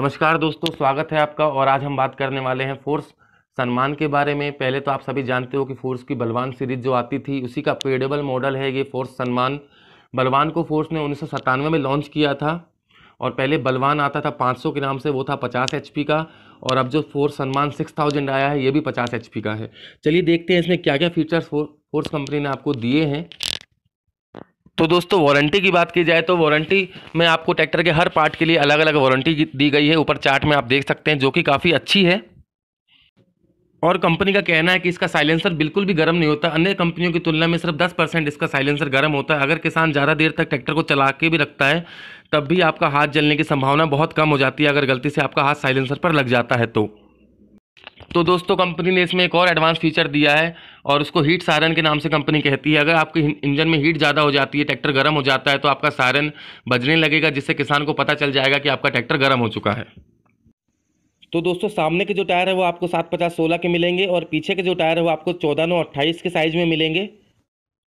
नमस्कार दोस्तों स्वागत है आपका और आज हम बात करने वाले हैं फोर्स सम्मान के बारे में पहले तो आप सभी जानते हो कि फोर्स की बलवान सीरीज जो आती थी उसी का पेडेबल मॉडल है ये फोर्स सम्मान बलवान को फोर्स ने उन्नीस में लॉन्च किया था और पहले बलवान आता था 500 के नाम से वो था 50 एच का और अब जो फोर्स सम्मान 6000 आया है ये भी 50 एच का है चलिए देखते हैं इसमें क्या क्या फीचर्स फोर्स कंपनी ने आपको दिए हैं तो दोस्तों वारंटी की बात की जाए तो वारंटी में आपको ट्रैक्टर के हर पार्ट के लिए अलग अलग वारंटी दी गई है ऊपर चार्ट में आप देख सकते हैं जो कि काफ़ी अच्छी है और कंपनी का कहना है कि इसका साइलेंसर बिल्कुल भी गर्म नहीं होता अन्य कंपनियों की तुलना में सिर्फ 10 परसेंट इसका साइलेंसर गर्म होता है अगर किसान ज़्यादा देर तक ट्रैक्टर को चला के भी रखता है तब भी आपका हाथ जलने की संभावना बहुत कम हो जाती है अगर गलती से आपका हाथ साइलेंसर पर लग जाता है तो तो दोस्तों कंपनी ने इसमें एक और एडवांस फीचर दिया है और उसको हीट सारन के नाम से कंपनी कहती है अगर आपके इंजन में हीट ज़्यादा हो जाती है ट्रैक्टर गर्म हो जाता है तो आपका सारन बजने लगेगा जिससे किसान को पता चल जाएगा कि आपका ट्रैक्टर गर्म हो चुका है तो दोस्तों सामने के जो टायर है वो आपको सात पचास सोलह के मिलेंगे और पीछे के जो टायर है वो आपको चौदह नौ अट्ठाईस के साइज़ में मिलेंगे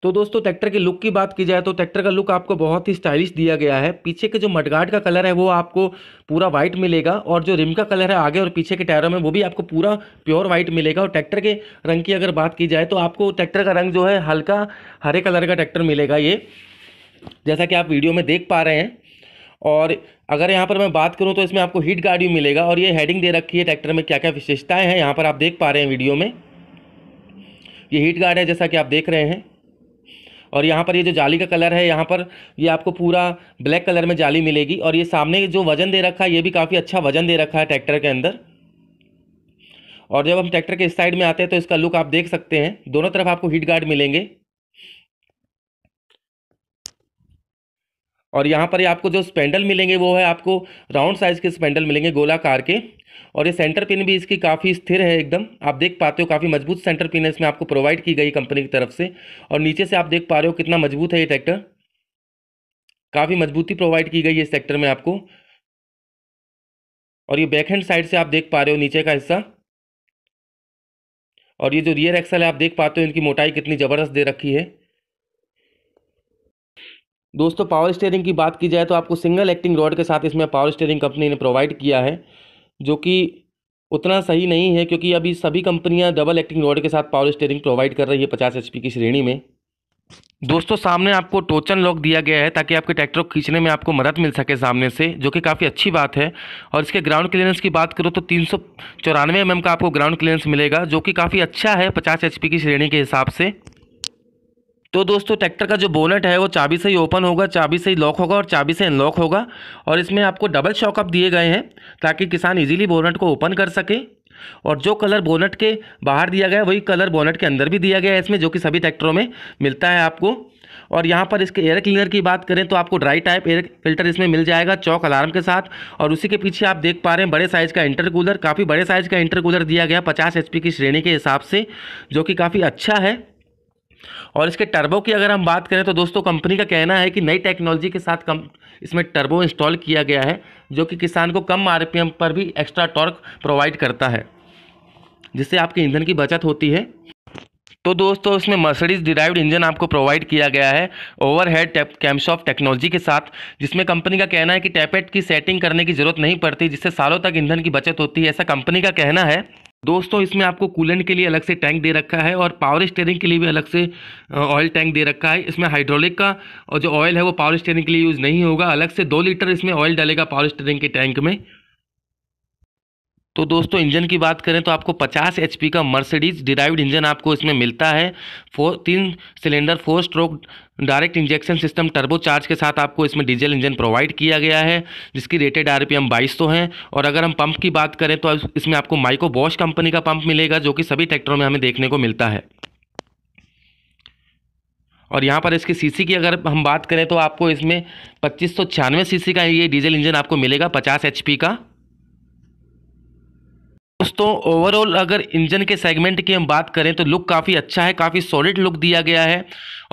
तो दोस्तों ट्रैक्टर के लुक की बात की जाए तो ट्रैक्टर का लुक आपको बहुत ही स्टाइलिश दिया गया है पीछे के जो मटगाट का कलर है वो आपको पूरा वाइट मिलेगा और जो रिम का कलर है आगे और पीछे के टायरों में वो भी आपको पूरा प्योर वाइट मिलेगा और ट्रैक्टर के रंग की अगर बात की जाए तो आपको ट्रैक्टर का रंग जो है हल्का हरे कलर का ट्रैक्टर मिलेगा ये जैसा कि आप वीडियो में देख पा रहे हैं और अगर यहाँ पर मैं बात करूँ तो इसमें आपको हीट गार्ड भी मिलेगा और ये हेडिंग दे रखी है ट्रैक्टर में क्या क्या विशेषताएँ हैं यहाँ पर आप देख पा रहे हैं वीडियो में ये हीट गार्ड है जैसा कि आप देख रहे हैं और यहाँ पर ये जो जाली का कलर है यहाँ पर ये आपको पूरा ब्लैक कलर में जाली मिलेगी और ये सामने जो वजन दे रखा है ये भी काफ़ी अच्छा वजन दे रखा है ट्रैक्टर के अंदर और जब हम ट्रैक्टर के इस साइड में आते हैं तो इसका लुक आप देख सकते हैं दोनों तरफ आपको हीट गार्ड मिलेंगे और यहाँ पर ये आपको जो स्पेंडल मिलेंगे वो है आपको राउंड साइज़ के स्पेंडल मिलेंगे गोलाकार के और ये सेंटर पिन भी इसकी काफ़ी स्थिर है एकदम आप देख पाते हो काफ़ी मजबूत सेंटर पिन है इसमें आपको प्रोवाइड की गई कंपनी की तरफ से और नीचे से आप देख पा रहे हो कितना मजबूत है ये ट्रैक्टर काफ़ी मजबूती प्रोवाइड की गई है इस ट्रैक्टर में आपको और ये बैक हैंड साइड से आप देख पा रहे हो नीचे का हिस्सा और ये जो रियर एक्सल है आप देख पाते हो इनकी मोटाई कितनी ज़बरदस्त दे रखी है दोस्तों पावर स्टेयरिंग की बात की जाए तो आपको सिंगल एक्टिंग रॉड के साथ इसमें पावर स्टेयरिंग कंपनी ने प्रोवाइड किया है जो कि उतना सही नहीं है क्योंकि अभी सभी कंपनियां डबल एक्टिंग रॉड के साथ पावर स्टेयरिंग प्रोवाइड कर रही है पचास एच की श्रेणी में दोस्तों सामने आपको टोचन लॉक दिया गया है ताकि आपके ट्रैक्टर को खींचने में आपको मदद मिल सके सामने से जो कि काफ़ी अच्छी बात है और इसके ग्राउंड क्लियरेंस की बात करो तो तीन सौ mm का आपको ग्राउंड क्लियरेंस मिलेगा जो कि काफ़ी अच्छा है पचास एच की श्रेणी के हिसाब से तो दोस्तों ट्रैक्टर का जो बोनट है वो चाबी से ही ओपन होगा चाबी से ही लॉक होगा और चाबी से अनलॉक होगा और इसमें आपको डबल शॉकअप दिए गए हैं ताकि किसान इजीली बोनट को ओपन कर सके और जो कलर बोनट के बाहर दिया गया वही कलर बोनट के अंदर भी दिया गया है इसमें जो कि सभी ट्रैक्टरों में मिलता है आपको और यहाँ पर इसके एयर क्लीनर की बात करें तो आपको ड्राई टाइप एयर फिल्टर इसमें मिल जाएगा चौक अलार्म के साथ और उसी के पीछे आप देख पा रहे हैं बड़े साइज़ का इंटरकूलर काफ़ी बड़े साइज़ का इंटरकूलर दिया गया पचास एच की श्रेणी के हिसाब से जो कि काफ़ी अच्छा है और इसके टर्बो की अगर हम बात करें तो दोस्तों कंपनी का कहना है कि नई टेक्नोलॉजी के साथ कम इसमें टर्बो इंस्टॉल किया गया है जो कि किसान को कम आरपीएम पर भी एक्स्ट्रा टॉर्क प्रोवाइड करता है जिससे आपके ईंधन की बचत होती है तो दोस्तों इसमें मर्सडीज डिराइव्ड इंजन आपको प्रोवाइड किया गया है ओवरहेड टैप कैम्सॉफ टेक्नोलॉजी के साथ जिसमें कंपनी का कहना है कि टैपेट की सेटिंग करने की ज़रूरत नहीं पड़ती जिससे सालों तक ईंधन की बचत होती है ऐसा कंपनी का कहना है दोस्तों इसमें आपको कूलेंट के लिए अलग से टैंक दे रखा है और पावर स्टेयरिंग के लिए भी अलग से ऑयल टैंक दे रखा है इसमें हाइड्रोलिक का और जो ऑयल है वो पावर स्टेयरिंग के लिए यूज़ नहीं होगा अलग से दो लीटर इसमें ऑयल डालेगा पावर स्टेयरिंग के टैंक में तो दोस्तों इंजन की बात करें तो आपको 50 एच का मर्सिडीज डिराइव्ड इंजन आपको इसमें मिलता है फोर तीन cylinder four stroke direct injection system turbo charge के साथ आपको इसमें डीजल इंजन प्रोवाइड किया गया है जिसकी रेटेड आर पी एम बाईस सौ है और अगर हम पंप की बात करें तो इसमें आपको माइको बॉश कंपनी का पंप मिलेगा जो कि सभी ट्रैक्टरों में हमें देखने को मिलता है और यहाँ पर इसकी सीसी की अगर हम बात करें तो आपको इसमें पच्चीस सौ छियानवे सी का ये डीजल इंजन आपको मिलेगा पचास एचपी का दोस्तों ओवरऑल अगर इंजन के सेगमेंट की हम बात करें तो लुक काफ़ी अच्छा है काफ़ी सॉलिड लुक दिया गया है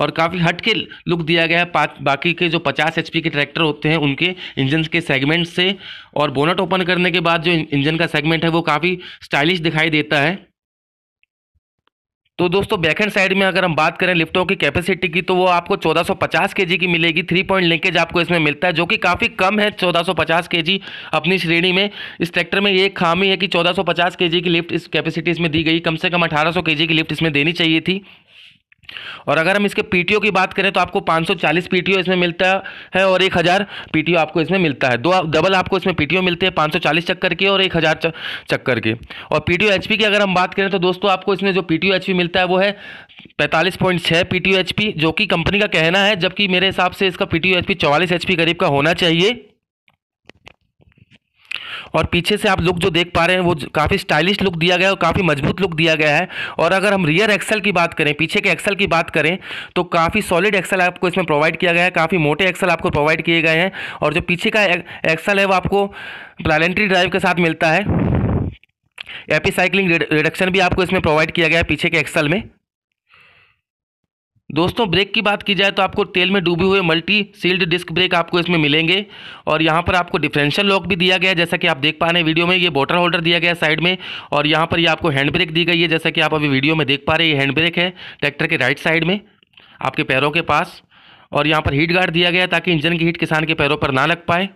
और काफ़ी हट के लुक दिया गया है बाकी के जो 50 एच के ट्रैक्टर होते हैं उनके इंजन के सेगमेंट से और बोनट ओपन करने के बाद जो इंजन का सेगमेंट है वो काफ़ी स्टाइलिश दिखाई देता है तो दोस्तों बैकहेंड साइड में अगर हम बात करें लिफ्टों की कैपेसिटी की तो वो आपको 1450 केजी की मिलेगी थ्री पॉइंट लिंकेज आपको इसमें मिलता है जो कि काफ़ी कम है 1450 केजी अपनी श्रेणी में इस ट्रैक्टर में ये खामी है कि 1450 केजी की लिफ्ट इस कैपेसिटी इसमें दी गई कम से कम 1800 केजी की लिफ्ट इसमें देनी चाहिए थी और अगर हम इसके पीटीओ की बात करें तो आपको 540 पीटीओ इसमें मिलता है और 1000 पीटीओ आपको इसमें मिलता है दो डबल आपको इसमें पीटीओ मिलते हैं 540 चक्कर के और 1000 चक्कर के और पीटीओ एचपी की अगर हम बात करें तो दोस्तों आपको इसमें जो पीटीओ एचपी मिलता है वो है पैंतालीस पॉइंट छः पी जो कि कंपनी का कहना है जबकि मेरे हिसाब से इसका पी टी करीब का होना चाहिए और पीछे से आप लुक जो देख पा रहे हैं वो काफ़ी स्टाइलिश लुक दिया गया है और काफ़ी मजबूत लुक दिया गया है और अगर हम रियर एक्सल की बात करें पीछे के एक्सल की बात करें तो काफ़ी सॉलिड एक्सल आपको इसमें प्रोवाइड किया गया है काफ़ी मोटे एक्सल आपको प्रोवाइड किए गए हैं और जो पीछे का एक्सल है वो आपको प्लानेंट्री ड्राइव के साथ मिलता है एपी साइकिलिंग रिडक्शन भी आपको इसमें प्रोवाइड किया गया है पीछे के एक्सल में दोस्तों ब्रेक की बात की जाए तो आपको तेल में डूबे हुए मल्टी सील्ड डिस्क ब्रेक आपको इसमें मिलेंगे और यहाँ पर आपको डिफरेंशियल लॉक भी दिया गया है जैसा कि आप देख पा रहे हैं वीडियो में ये बोटल होल्डर दिया गया है साइड में और यहाँ पर ये यह आपको हैंड ब्रेक दी गई है जैसा कि आप अभी वीडियो में देख पा रहे हैं ये हैंड ब्रेक है ट्रैक्टर के राइट साइड में आपके पैरों के पास और यहाँ पर हीट गार्ड दिया गया ताकि इंजन की हीट किसान के पैरों पर ना लग पाए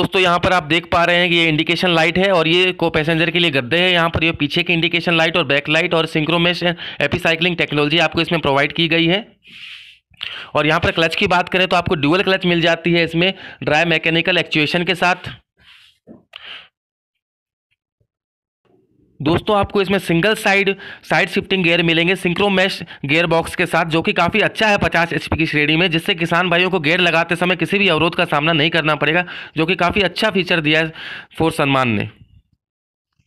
दोस्तों यहाँ पर आप देख पा रहे हैं कि ये इंडिकेशन लाइट है और ये को पैसेंजर के लिए गद्दे हैं यहाँ पर ये पीछे की इंडिकेशन लाइट और बैक लाइट और सिंक्रोमेश एपीसाइक्लिंग टेक्नोलॉजी आपको इसमें प्रोवाइड की गई है और यहाँ पर क्लच की बात करें तो आपको ड्यूअल क्लच मिल जाती है इसमें ड्राई मैकेनिकल एक्चुएशन के साथ दोस्तों आपको इसमें single side side shifting gear मिलेंगे सिंक्रोमेश गियर बॉक्स के साथ जो कि काफ़ी अच्छा है 50 एचपी की श्रेणी में जिससे किसान भाइयों को गियर लगाते समय किसी भी अवरोध का सामना नहीं करना पड़ेगा जो कि काफ़ी अच्छा फीचर दिया है फोर सन्मान ने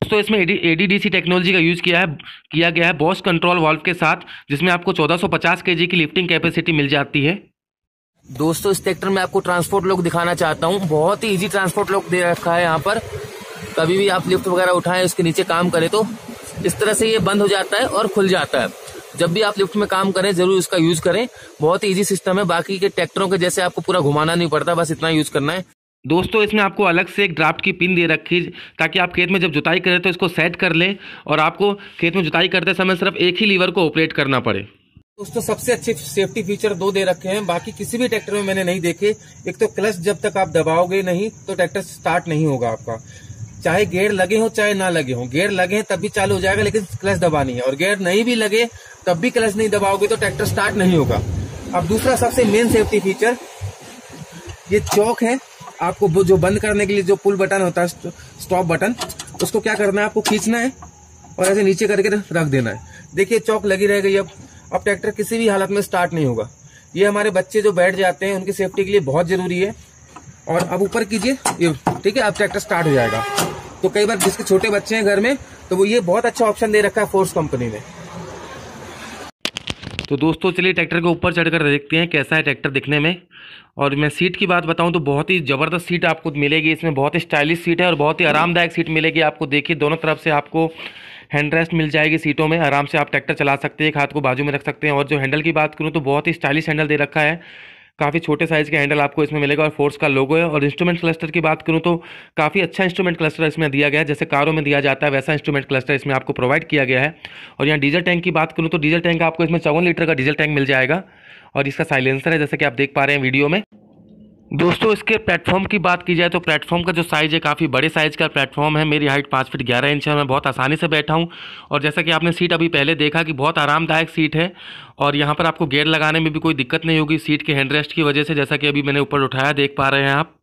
दोस्तों इसमें ए सी टेक्नोलॉजी का यूज़ किया है किया गया है बॉस कंट्रोल वॉल्व के साथ जिसमें आपको चौदह सौ की लिफ्टिंग कैपेसिटी मिल जाती है दोस्तों इस ट्रैक्टर में आपको ट्रांसपोर्ट लोग दिखाना चाहता हूँ बहुत ही इजी ट्रांसपोर्ट लोग दे रखा है यहाँ पर कभी भी आप लिफ्ट वगैरह उठाएं उसके नीचे काम करें तो इस तरह से ये बंद हो जाता है और खुल जाता है जब भी आप लिफ्ट में काम करें जरूर इसका यूज करें बहुत इजी सिस्टम है बाकी के ट्रैक्टरों के जैसे आपको पूरा घुमाना नहीं पड़ता बस इतना यूज करना है दोस्तों इसमें आपको अलग से एक ड्राफ्ट की पिन दे रखी ताकि आप खेत में जब जुताई करें तो इसको सेट कर लें और आपको खेत में जुताई करते समय सिर्फ एक ही लीवर को ऑपरेट करना पड़े दोस्तों सबसे अच्छे सेफ्टी फीचर दो दे रखे हैं बाकी किसी भी ट्रैक्टर में मैंने नहीं देखे एक तो क्लच जब तक आप दबाओगे नहीं तो ट्रैक्टर स्टार्ट नहीं होगा आपका चाहे गेयर लगे हो चाहे ना लगे हो गेयर लगे तब भी चालू हो जाएगा लेकिन क्लच दबानी है और गेयर नहीं भी लगे तब भी क्लच नहीं दबाओगे तो ट्रैक्टर स्टार्ट नहीं होगा अब दूसरा सबसे मेन सेफ्टी फीचर ये चौक है आपको जो बंद करने के लिए जो पुल बटन होता है स्टॉप बटन उसको क्या करना है आपको खींचना है और ऐसे नीचे करके रख देना है देखिए चौक लगी रह गई अब अब ट्रैक्टर किसी भी हालत में स्टार्ट नहीं होगा ये हमारे बच्चे जो बैठ जाते हैं उनकी सेफ्टी के लिए बहुत जरूरी है और अब ऊपर कीजिए ठीक है अब ट्रैक्टर स्टार्ट हो जाएगा तो कई बार जिसके छोटे बच्चे हैं घर में तो वो ये बहुत अच्छा ऑप्शन दे रखा है फोर्स कंपनी ने तो दोस्तों चलिए ट्रैक्टर के ऊपर चढ़कर देखते हैं कैसा है ट्रैक्टर दिखने में और मैं सीट की बात बताऊं तो बहुत ही ज़बरदस्त सीट आपको मिलेगी इसमें बहुत ही स्टाइलिश सीट है और बहुत ही आरामदायक सीट मिलेगी आपको देखिए दोनों तरफ से आपको हैंड रेस्ट मिल जाएगी सीटों में आराम से आप ट्रैक्टर चला सकते हैं एक हाथ को बाजू में रख सकते हैं और जो हैंडल की बात करूँ तो बहुत ही स्टाइलिश हैंडल दे रखा है काफ़ी छोटे साइज़ के हैंडल आपको इसमें मिलेगा और फोर्स का लोगो है और इंस्ट्रूमेंट क्लस्टर की बात करूँ तो काफ़ी अच्छा इंस्ट्रूमेंट क्लस्टर इसमें दिया गया है जैसे कारों में दिया जाता है वैसा इंस्ट्रूमेंट क्लस्टर इसमें आपको प्रोवाइड किया गया है और यहाँ डीजल टैंक की बात करूँ तो डीजल टैंक आपको इसमें चौवन लीटर का डीजल टैंक मिल जाएगा और इसका साइलेंसर है जैसे कि आप देख पा रहे हैं वीडियो में दोस्तों इसके प्लेटफॉर्म की बात की जाए तो प्लेटफॉर्म का जो साइज़ है काफ़ी बड़े साइज़ का प्लेटफॉर्म है मेरी हाइट पाँच फीट ग्यारह इंच है मैं बहुत आसानी से बैठा हूँ और जैसा कि आपने सीट अभी पहले देखा कि बहुत आरामदायक सीट है और यहाँ पर आपको गेयर लगाने में भी कोई दिक्कत नहीं होगी सीट के हैंड रेस्ट की वजह से जैसा कि अभी मैंने ऊपर उठाया देख पा रहे हैं आप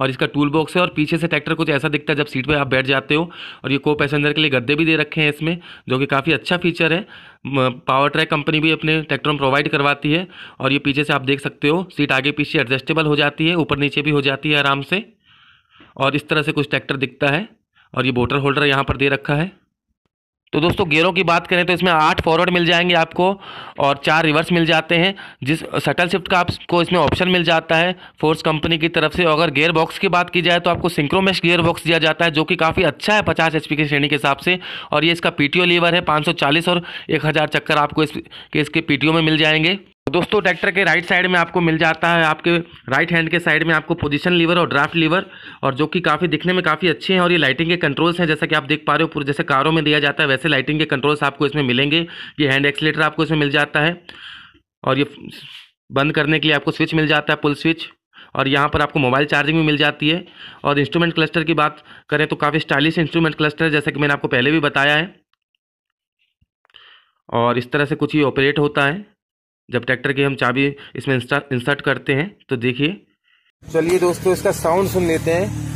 और इसका टूल बॉक्स है और पीछे से ट्रैक्टर कुछ तो ऐसा दिखता है जब सीट पर आप बैठ जाते हो और ये को पैसेंजर के लिए गद्दे भी दे रखे हैं इसमें जो कि काफ़ी अच्छा फीचर है पावर ट्रैक कंपनी भी अपने ट्रैक्टरों में प्रोवाइड करवाती है और ये पीछे से आप देख सकते हो सीट आगे पीछे एडजस्टेबल हो जाती है ऊपर नीचे भी हो जाती है आराम से और इस तरह से कुछ ट्रैक्टर दिखता है और ये बोटर होल्डर यहाँ पर दे रखा है तो दोस्तों गेयरों की बात करें तो इसमें आठ फॉरवर्ड मिल जाएंगे आपको और चार रिवर्स मिल जाते हैं जिस शटल शिफ्ट का आपको इसमें ऑप्शन मिल जाता है फोर्स कंपनी की तरफ से अगर गेयर बॉक्स की बात की जाए तो आपको सिंक्रोमेश गेयर बॉक्स दिया जाता है जो कि काफ़ी अच्छा है पचास एच की श्रेणी के हिसाब से और ये इसका पी लीवर है पाँच और एक चक्कर आपको इसके पी में मिल जाएंगे दोस्तों ट्रैक्टर के राइट साइड में आपको मिल जाता है आपके राइट हैंड के साइड में आपको पोजीशन लीवर और ड्राफ्ट लीवर और जो कि काफ़ी दिखने में काफ़ी अच्छे हैं और ये लाइटिंग के कंट्रोल्स हैं जैसा कि आप देख पा रहे हो पूरे जैसे कारों में दिया जाता है वैसे लाइटिंग के कंट्रोल्स आपको इसमें मिलेंगे ये हैंड एक्सलेटर आपको इसमें मिल जाता है और ये बंद करने के लिए आपको स्विच मिल जाता है पुल स्विच और यहाँ पर आपको मोबाइल चार्जिंग भी मिल जाती है और इंस्ट्रूमेंट क्लस्टर की बात करें तो काफ़ी स्टाइलिश इंस्ट्रूमेंट क्लस्टर है जैसा कि मैंने आपको पहले भी बताया है और इस तरह से कुछ ये ऑपरेट होता है जब ट्रैक्टर की हम चाबी इसमें इंसर्ट करते हैं तो देखिए चलिए दोस्तों इसका साउंड सुन लेते हैं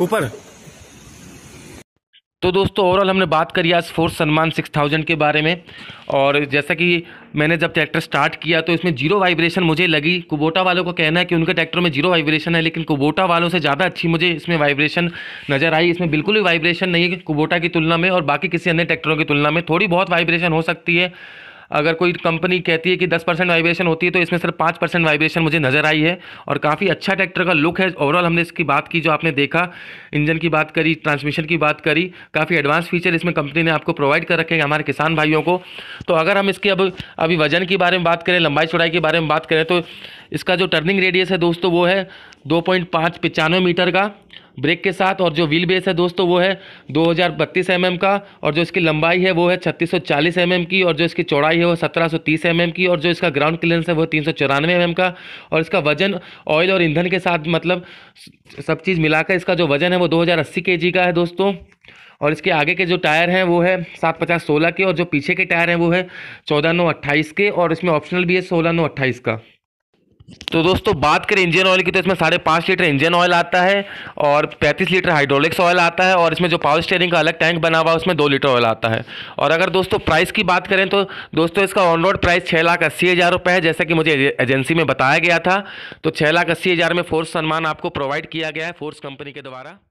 ऊपर तो दोस्तों ओवरऑल हमने बात करी आज फोर्स सलमान सिक्स थाउजेंड के बारे में और जैसा कि मैंने जब ट्रैक्टर स्टार्ट किया तो इसमें जीरो वाइब्रेशन मुझे लगी कुबोटा वालों का कहना है कि उनके ट्रैक्टर में जीरो वाइब्रेशन है लेकिन कुबोटा वालों से ज़्यादा अच्छी मुझे इसमें वाइब्रेशन नज़र आई इसमें बिल्कुल भी वाइब्रेशन नहीं है कुबोटा की तुलना में और बाकी किसी अन्य ट्रैक्टरों की तुलना में थोड़ी बहुत वाइब्रेशन हो सकती है अगर कोई कंपनी कहती है कि दस परसेंट वाइब्रेशन होती है तो इसमें सर पाँच परसेंट वाइब्रेशन मुझे नज़र आई है और काफ़ी अच्छा ट्रैक्टर का लुक है ओवरऑल हमने इसकी बात की जो आपने देखा इंजन की बात करी ट्रांसमिशन की बात करी काफ़ी एडवांस फीचर इसमें कंपनी ने आपको प्रोवाइड कर रखे हैं हमारे किसान भाइयों को तो अगर हम इसके अब अभी वजन के बारे में बात करें लंबाई चौड़ाई के बारे में बात करें तो इसका जो टर्निंग रेडियस है दोस्तों वो है दो पॉइंट पाँच मीटर का ब्रेक के साथ और जो व्हील बेस है दोस्तों वो है दो हज़ार mm का और जो इसकी लंबाई है वो है छत्तीस सौ mm की और जो इसकी चौड़ाई है वो सत्रह सौ mm की और जो इसका ग्राउंड क्लियरेंस है वो तीन सौ mm का और इसका वजन ऑयल और ईंधन के साथ मतलब सब चीज़ मिलाकर इसका जो वजन है वो दो हज़ार का है दोस्तों और इसके आगे के जो टायर हैं वो है सात पचास सोलह के और जो पीछे के टायर हैं वो है चौदह नौ अट्ठाईस के और इसमें ऑप्शनल भी है सोलह नौ अट्ठाईस का तो दोस्तों बात करें इंजन ऑयल की तो इसमें साढ़े पाँच लीटर इंजन ऑयल आता है और पैंतीस लीटर हाइड्रोलिक्स ऑयल आता है और इसमें जो पावर स्टेयरिंग का अलग टैंक बना हुआ है उसमें दो लीटर ऑयल आता है और अगर दोस्तों प्राइस की बात करें तो दोस्तों इसका ऑन रोड प्राइस छः लाख अस्सी हज़ार रुपये है जैसा कि मुझे एजेंसी में बताया गया था तो छः लाख अस्सी हज़ार में फोर्स सम्मान आपको प्रोवाइड किया गया है फोर्स कंपनी के द्वारा